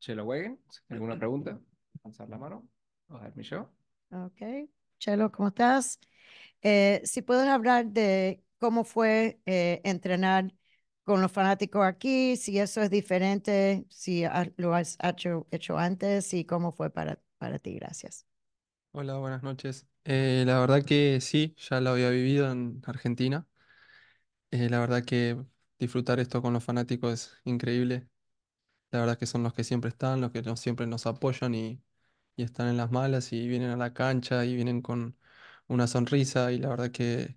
Chelo Wegen, ¿alguna pregunta? Alzar la mano. A ver, Ok. Chelo, ¿cómo estás? Eh, si puedes hablar de cómo fue eh, entrenar con los fanáticos aquí, si eso es diferente, si lo has hecho, antes y cómo fue para, para ti. Gracias. Hola, buenas noches. Eh, la verdad que sí, ya lo había vivido en Argentina. la verdad que disfrutar esto con los fanáticos es increíble. La verdad que son los que siempre están, los que siempre nos apoyan y, están en las malas y vienen a la cancha y vienen con una sonrisa y la verdad que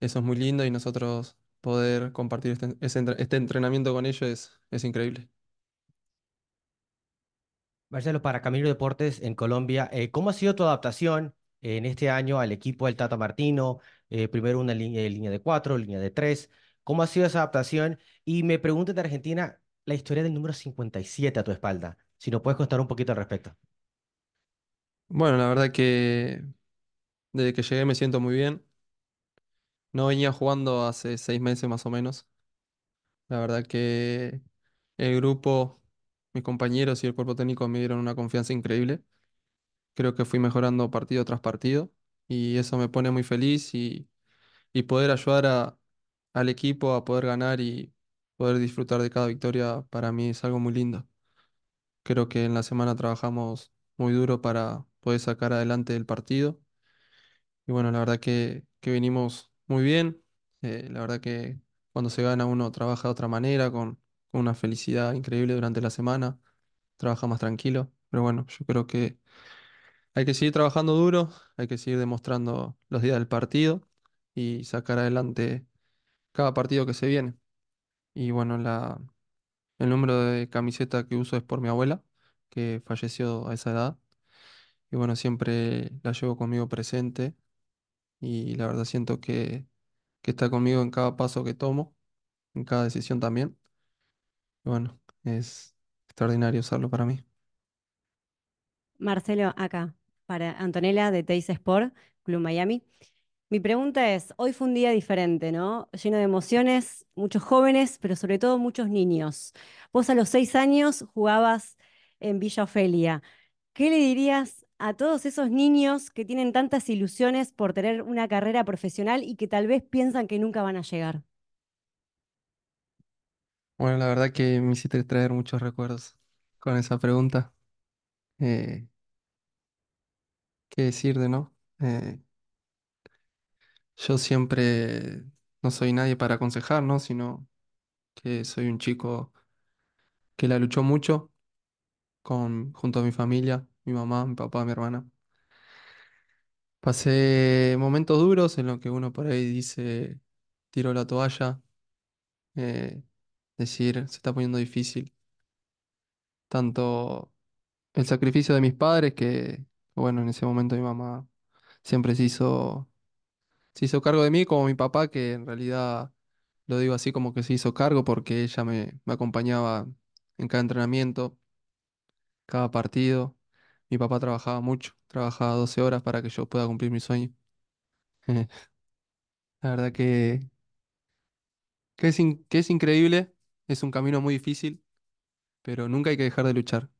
eso es muy lindo y nosotros poder compartir este, este entrenamiento con ellos es, es increíble. Marcelo, para Camilo Deportes en Colombia, eh, ¿cómo ha sido tu adaptación en este año al equipo del Tata Martino? Eh, primero una línea, línea de cuatro, línea de tres. ¿Cómo ha sido esa adaptación? Y me preguntan de Argentina, la historia del número 57 a tu espalda. Si nos puedes contar un poquito al respecto. Bueno, la verdad que desde que llegué me siento muy bien. No venía jugando hace seis meses más o menos. La verdad que el grupo, mis compañeros y el cuerpo técnico me dieron una confianza increíble. Creo que fui mejorando partido tras partido y eso me pone muy feliz y, poder ayudar al equipo a poder ganar y poder disfrutar de cada victoria para mí es algo muy lindo. Creo que en la semana trabajamos muy duro para poder sacar adelante el partido. Y bueno, la verdad que, que venimos muy bien. Eh, la verdad que cuando se gana uno trabaja de otra manera, con, con una felicidad increíble durante la semana, trabaja más tranquilo. Pero bueno, yo creo que hay que seguir trabajando duro, hay que seguir demostrando los días del partido y sacar adelante cada partido que se viene. Y bueno, la, el número de camiseta que uso es por mi abuela, que falleció a esa edad. Y bueno, siempre la llevo conmigo presente y la verdad siento que, que está conmigo en cada paso que tomo, en cada decisión también. Y bueno, es extraordinario usarlo para mí. Marcelo, acá, para Antonella de Teis Sport, Club Miami. Mi pregunta es, hoy fue un día diferente, ¿no? Lleno de emociones, muchos jóvenes, pero sobre todo muchos niños. Vos a los seis años jugabas en Villa Ofelia. ¿Qué le dirías a todos esos niños que tienen tantas ilusiones por tener una carrera profesional y que tal vez piensan que nunca van a llegar? Bueno, la verdad que me hiciste traer muchos recuerdos con esa pregunta. Eh, ¿qué decir de no? Eh, yo siempre no soy nadie para aconsejar, ¿no? Sino que soy un chico que la luchó mucho con, junto a mi familia, mi mamá, mi papá, mi hermana. Pasé momentos duros en los que uno por ahí dice, tiro la toalla, eh, decir, se está poniendo difícil. Tanto el sacrificio de mis padres, que bueno, en ese momento mi mamá siempre se hizo se hizo cargo de mí, como mi papá, que en realidad lo digo así como que se hizo cargo porque ella me, acompañaba en cada entrenamiento, cada partido. Mi papá trabajaba mucho, trabajaba 12 horas para que yo pueda cumplir mi sueño. La verdad que, que, es que es increíble, es un camino muy difícil, pero nunca hay que dejar de luchar.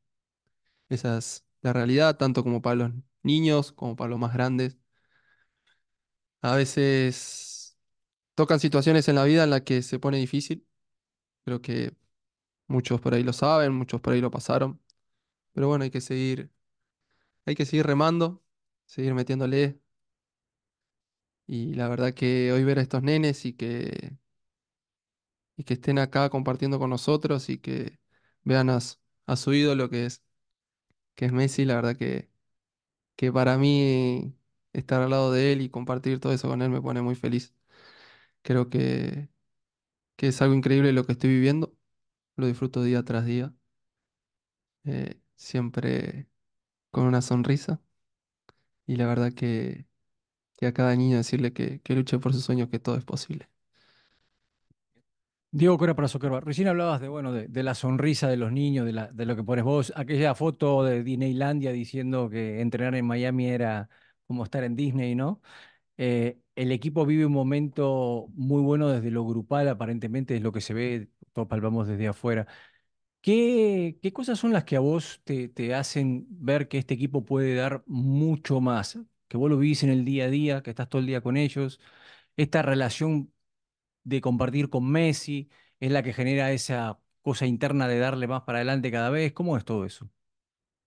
Esa es la realidad, tanto como para los niños como para los más grandes a veces tocan situaciones en la vida en las que se pone difícil. Creo que muchos por ahí lo saben, muchos por ahí lo pasaron. Pero bueno, hay que seguir, hay que seguir remando, seguir metiéndole. Y la verdad que hoy ver a estos nenes y que, y que estén acá compartiendo con nosotros y que vean a, su ídolo que es, que es Messi, la verdad que, que para mí estar al lado de él y compartir todo eso con él me pone muy feliz. Creo que, que es algo increíble lo que estoy viviendo, lo disfruto día tras día, eh, siempre con una sonrisa y la verdad que, a cada niño decirle que, que luche por sus sueños, que todo es posible. Diego Cora para Socorro. Recién hablabas de, bueno, de, de, la sonrisa de los niños, de, la, de lo que pones vos, aquella foto de Disneylandia diciendo que entrenar en Miami era como estar en Disney, ¿no? Eh, el equipo vive un momento muy bueno desde lo grupal, aparentemente, es lo que se ve, todos palpamos desde afuera. ¿Qué, cosas son las que a vos te, te, hacen ver que este equipo puede dar mucho más? Que vos lo vivís en el día a día, que estás todo el día con ellos. Esta relación de compartir con Messi es la que genera esa cosa interna de darle más para adelante cada vez. ¿Cómo es todo eso?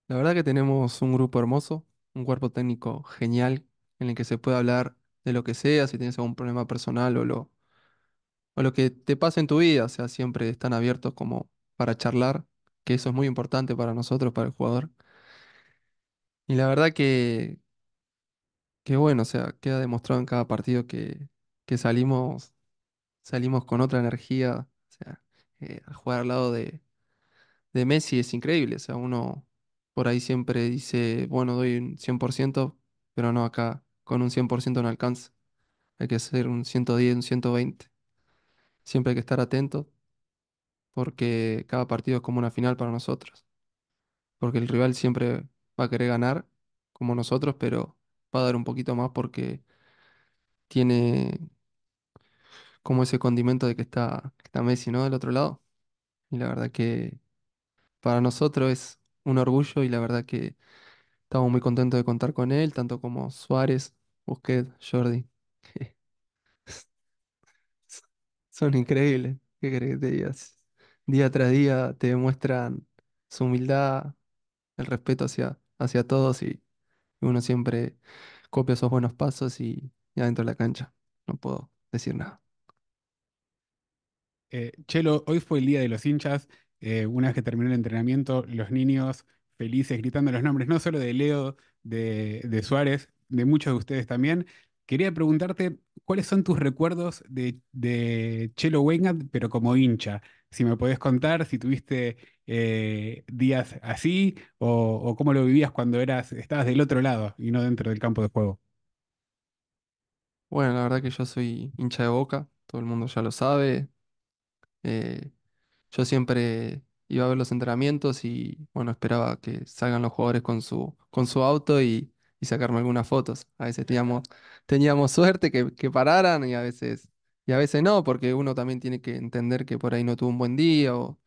La verdad que tenemos un grupo hermoso, un cuerpo técnico genial en el que se puede hablar de lo que sea, si tienes algún problema personal o lo, o lo que te pasa en tu vida, o sea, siempre están abiertos como para charlar, que eso es muy importante para nosotros, para el jugador. Y la verdad que, que bueno, o sea, queda demostrado en cada partido que, que salimos, salimos con otra energía, o sea, eh, jugar al lado de, de Messi es increíble, o sea, uno por ahí siempre dice, bueno, doy un 100%, pero no acá, con un 100% no alcanza. Hay que hacer un 110, un 120. Siempre hay que estar atento porque cada partido es como una final para nosotros. Porque el rival siempre va a querer ganar como nosotros, pero va a dar un poquito más porque tiene como ese condimento de que está, que está Messi, ¿no? Del otro lado. Y la verdad que para nosotros es un orgullo y la verdad que estamos muy contentos de contar con él, tanto como Suárez, Busquets, Jordi. Son increíbles, ¿qué crees que te digas? Día tras día te demuestran su humildad, el respeto hacia, hacia todos y uno siempre copia esos buenos pasos y, adentro de la cancha. No puedo decir nada. Eh, Chelo, hoy fue el día de los hinchas eh, una vez que terminó el entrenamiento, los niños felices gritando los nombres, no solo de Leo, de, Suárez, de muchos de ustedes también. Quería preguntarte cuáles son tus recuerdos de, Chelo Weingart, pero como hincha. Si me podés contar si tuviste eh, días así o, cómo lo vivías cuando eras, estabas del otro lado y no dentro del campo de juego. Bueno, la verdad que yo soy hincha de Boca, todo el mundo ya lo sabe. Eh, yo siempre iba a ver los entrenamientos y bueno, esperaba que salgan los jugadores con su, con su auto y, sacarme algunas fotos. A veces teníamos, teníamos suerte que, que pararan y a veces, y a veces no, porque uno también tiene que entender que por ahí no tuvo un buen día o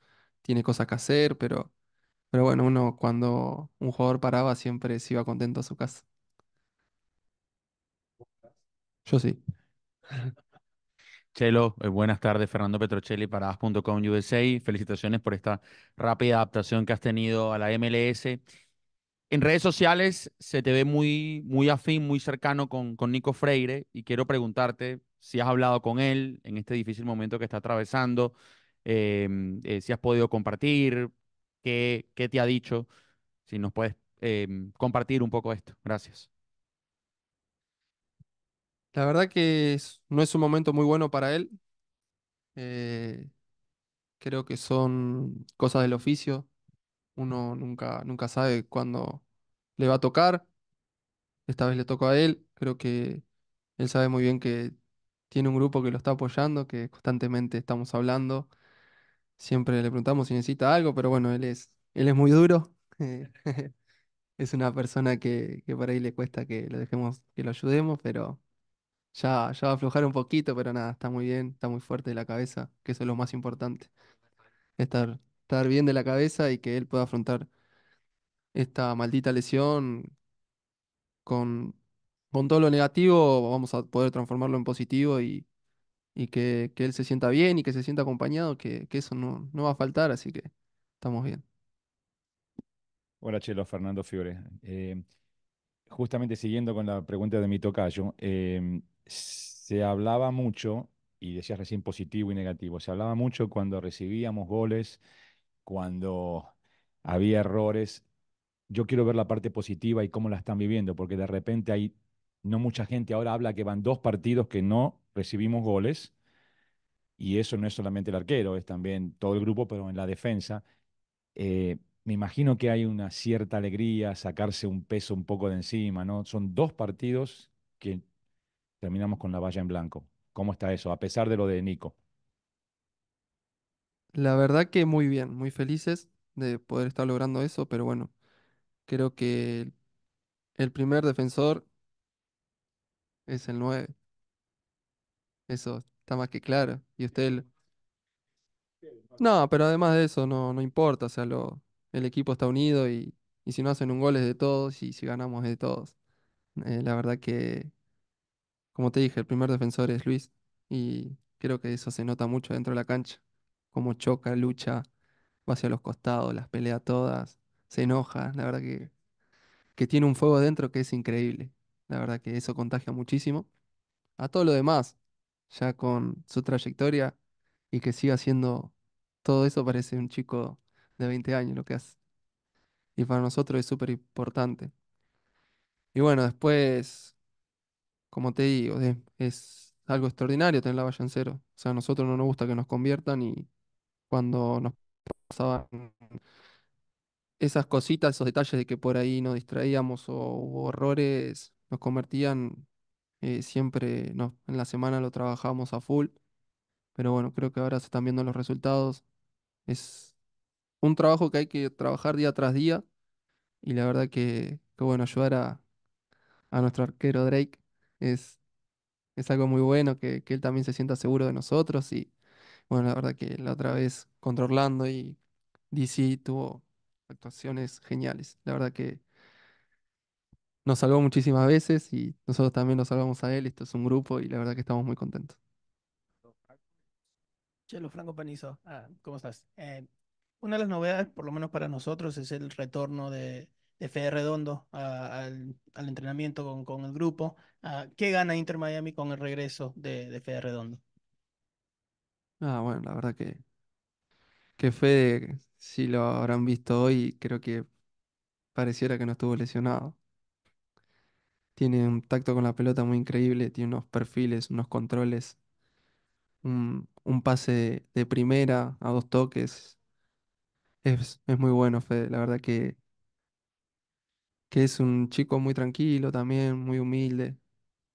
tiene cosas que hacer, pero, pero bueno, uno cuando un jugador paraba siempre se iba contento a su casa. Yo sí. Chelo, eh, buenas tardes, Fernando Petrocelli para As.com USA. Felicitaciones por esta rápida adaptación que has tenido a la MLS. En redes sociales se te ve muy, muy afín, muy cercano con, con Nico Freire y quiero preguntarte si has hablado con él en este difícil momento que está atravesando, em, eh, si has podido compartir, qué, qué te ha dicho, si nos puedes em, compartir un poco esto. Gracias. La verdad que no es un momento muy bueno para él. Eh, creo que son cosas del oficio. Uno nunca, nunca sabe cuándo le va a tocar. Esta vez le tocó a él. Creo que él sabe muy bien que tiene un grupo que lo está apoyando, que constantemente estamos hablando. Siempre le preguntamos si necesita algo, pero bueno, él es, él es muy duro. Eh, es una persona que, que por ahí le cuesta que le dejemos, que lo ayudemos, pero... Ya, ya va a aflojar un poquito, pero nada, está muy bien, está muy fuerte de la cabeza, que eso es lo más importante. Estar, estar bien de la cabeza y que él pueda afrontar esta maldita lesión con, con todo lo negativo, vamos a poder transformarlo en positivo y, y que, él se sienta bien y que se sienta acompañado, que, eso no, no va a faltar, así que estamos bien. Hola, Chelo, Fernando Fiore. Eh, justamente siguiendo con la pregunta de mi tocayo, em, se hablaba mucho, y decías recién positivo y negativo, se hablaba mucho cuando recibíamos goles, cuando había errores. Yo quiero ver la parte positiva y cómo la están viviendo, porque de repente hay, no mucha gente ahora habla que van dos partidos que no recibimos goles, y eso no es solamente el arquero, es también todo el grupo, pero en la defensa. Eh, me imagino que hay una cierta alegría, sacarse un peso un poco de encima, ¿no? Son dos partidos que terminamos con la valla en blanco. ¿Cómo está eso, a pesar de lo de Nico? La verdad que muy bien, muy felices de poder estar logrando eso, pero bueno, creo que el primer defensor es el 9. Eso está más que claro. Y usted... No, pero además de eso, no, no importa, o sea, lo, el equipo está unido y, y si no hacen un gol es de todos y si ganamos es de todos. Eh, la verdad que como te dije, el primer defensor es Luis y creo que eso se nota mucho dentro de la cancha, como choca, lucha, va hacia los costados, las pelea todas, se enoja, la verdad que, que tiene un fuego dentro que es increíble, la verdad que eso contagia muchísimo a todo lo demás, ya con su trayectoria y que siga haciendo todo eso, parece un chico de 20 años lo que hace. Y para nosotros es súper importante. Y bueno, después como te digo, es algo extraordinario tener la cero. O sea, a nosotros no nos gusta que nos conviertan y cuando nos pasaban esas cositas, esos detalles de que por ahí nos distraíamos o, hubo errores, nos convertían eh, siempre, no, en la semana lo trabajábamos a full. Pero bueno, creo que ahora se están viendo los resultados. Es un trabajo que hay que trabajar día tras día. Y la verdad que, bueno, ayudar a nuestro arquero Drake es, es algo muy bueno que, él también se sienta seguro de nosotros. Y bueno, la verdad que la otra vez contra Orlando y DC tuvo actuaciones geniales. La verdad que nos salvó muchísimas veces y nosotros también nos salvamos a él. Esto es un grupo y la verdad que estamos muy contentos. Chelo Franco Panizo, ah, ¿cómo estás? Eh, una de las novedades, por lo menos para nosotros, es el retorno de de Fede Redondo al, entrenamiento con, con el grupo. Ah, ¿Qué gana Inter Miami con el regreso de, de Fede Redondo? Ah, bueno, la verdad que, que Fede, si lo habrán visto hoy, creo que pareciera que no estuvo lesionado. Tiene un tacto con la pelota muy increíble, tiene unos perfiles, unos controles, un, pase de primera a dos toques. Es, es muy bueno, Fede. La verdad que que es un chico muy tranquilo también, muy humilde,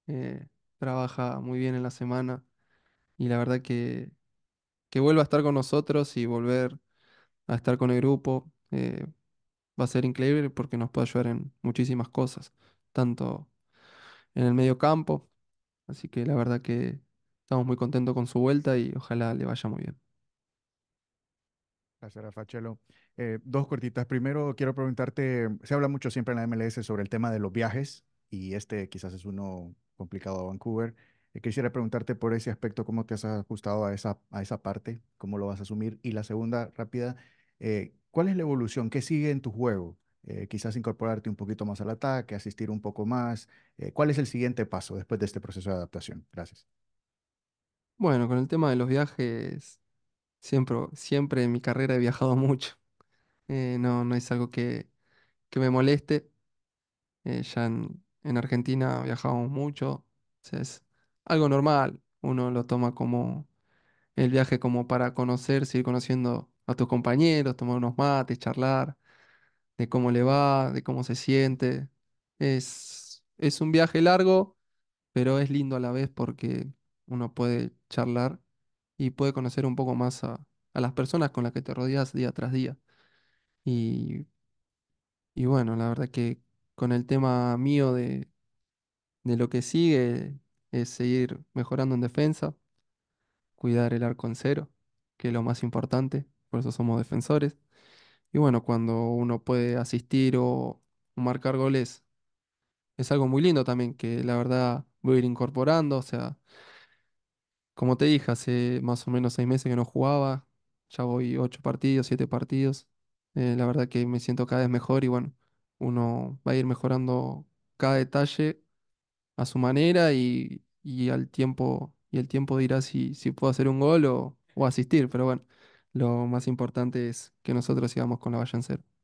eh, trabaja muy bien en la semana y la verdad que, que vuelva a estar con nosotros y volver a estar con el grupo eh, va a ser increíble porque nos puede ayudar en muchísimas cosas, tanto en el medio campo, así que la verdad que estamos muy contentos con su vuelta y ojalá le vaya muy bien. Gracias, chelo. Eh, dos cortitas. Primero, quiero preguntarte, se habla mucho siempre en la MLS sobre el tema de los viajes y este quizás es uno complicado a Vancouver. Eh, quisiera preguntarte por ese aspecto, cómo te has ajustado a esa, a esa parte, cómo lo vas a asumir. Y la segunda, rápida, eh, ¿cuál es la evolución? ¿Qué sigue en tu juego? quizás incorporarte un poquito más al ataque, asistir un poco más. ¿Cuál es el siguiente paso después de este proceso de adaptación? Gracias. Bueno, con el tema de los viajes, siempre, siempre en mi carrera he viajado mucho. Eh, no, no es algo que, que me moleste. Eh, ya en, Argentina viajamos mucho. Es algo normal. Uno lo toma como el viaje como para conocer, seguir conociendo a tus compañeros, tomar unos mates, charlar de cómo le va, de cómo se siente. Es, es un viaje largo, pero es lindo a la vez porque uno puede charlar y puede conocer un poco más a, a las personas con las que te rodeas día tras día. Y, y bueno, la verdad que con el tema mío de, de lo que sigue es seguir mejorando en defensa, cuidar el arco en cero, que es lo más importante, por eso somos defensores. Y bueno, cuando uno puede asistir o marcar goles, es algo muy lindo también, que la verdad voy a ir incorporando, o sea, como te dije, hace más o menos seis meses que no jugaba, ya voy ocho partidos, siete partidos, eh, la verdad que me siento cada vez mejor y bueno, uno va a ir mejorando cada detalle a su manera y, al tiempo, y el tiempo dirá si, si puedo hacer un gol o, asistir. Pero bueno, lo más importante es que nosotros sigamos con la Vallancera.